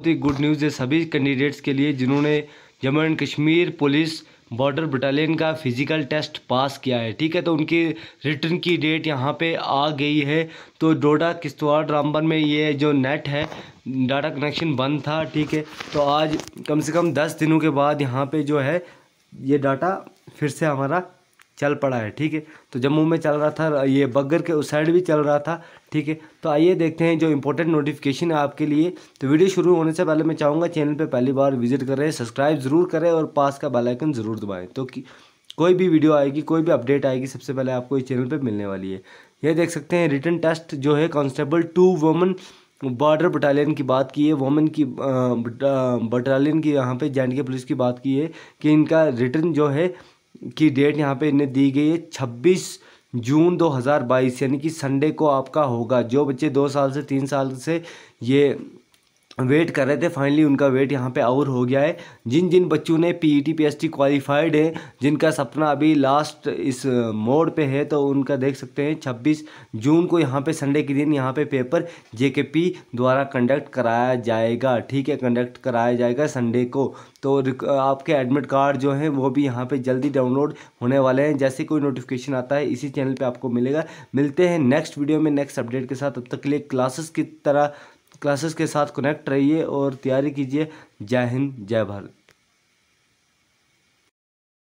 बहुत ही good news है सभी कैंडिडेट्स के लिए जिन्होंने Jammu and Kashmir police border battalion का फिज़िकल टेस्ट पास किया है ठीक है तो उनकी रिटर्न की डेट यहाँ पे आ गई है तो डोडा किश्तवाड़ रामबन में ये जो नेट है डाटा कनेक्शन बंद था ठीक है तो आज कम से कम दस दिनों के बाद यहाँ पे जो है ये डाटा फिर से हमारा चल पड़ा है ठीक है तो जम्मू में चल रहा था ये बगर के उस साइड भी चल रहा था ठीक है तो आइए देखते हैं जो इंपॉर्टेंट नोटिफिकेशन है आपके लिए तो वीडियो शुरू होने से पहले मैं चाहूँगा चैनल पे पहली बार विजिट करें सब्सक्राइब ज़रूर करें और पास का बेल आइकन ज़रूर दबाएं तो कि कोई भी वीडियो आएगी कोई भी अपडेट आएगी सबसे पहले आपको इस चैनल पर मिलने वाली है यह देख सकते हैं रिटर्न टेस्ट जो है constable to woman border battalion की बात की है वोमेन की बटालियन की यहाँ पे जे पुलिस की बात की है कि इनका रिटर्न जो है की डेट यहाँ पे इन्हें दी गई है छब्बीस जून 2022 यानी कि संडे को आपका होगा जो बच्चे दो साल से तीन साल से ये वेट कर रहे थे फाइनली उनका वेट यहाँ पे और हो गया है जिन जिन बच्चों ने P E T P S T qualified है जिनका सपना अभी लास्ट इस मोड पे है तो उनका देख सकते हैं 26 जून को यहाँ पे संडे के दिन यहाँ पे पेपर जे के पी द्वारा कंडक्ट कराया जाएगा ठीक है कंडक्ट कराया जाएगा संडे को तो आपके एडमिट कार्ड जो हैं वो भी यहाँ पर जल्दी डाउनलोड होने वाले हैं जैसे कोई नोटिफिकेशन आता है इसी चैनल पर आपको मिलेगा मिलते हैं नेक्स्ट वीडियो में नेक्स्ट अपडेट के साथ अब तक के लिए क्लासेस की तरह क्लासेस के साथ कनेक्ट रहिए और तैयारी कीजिए जय हिंद जय भारत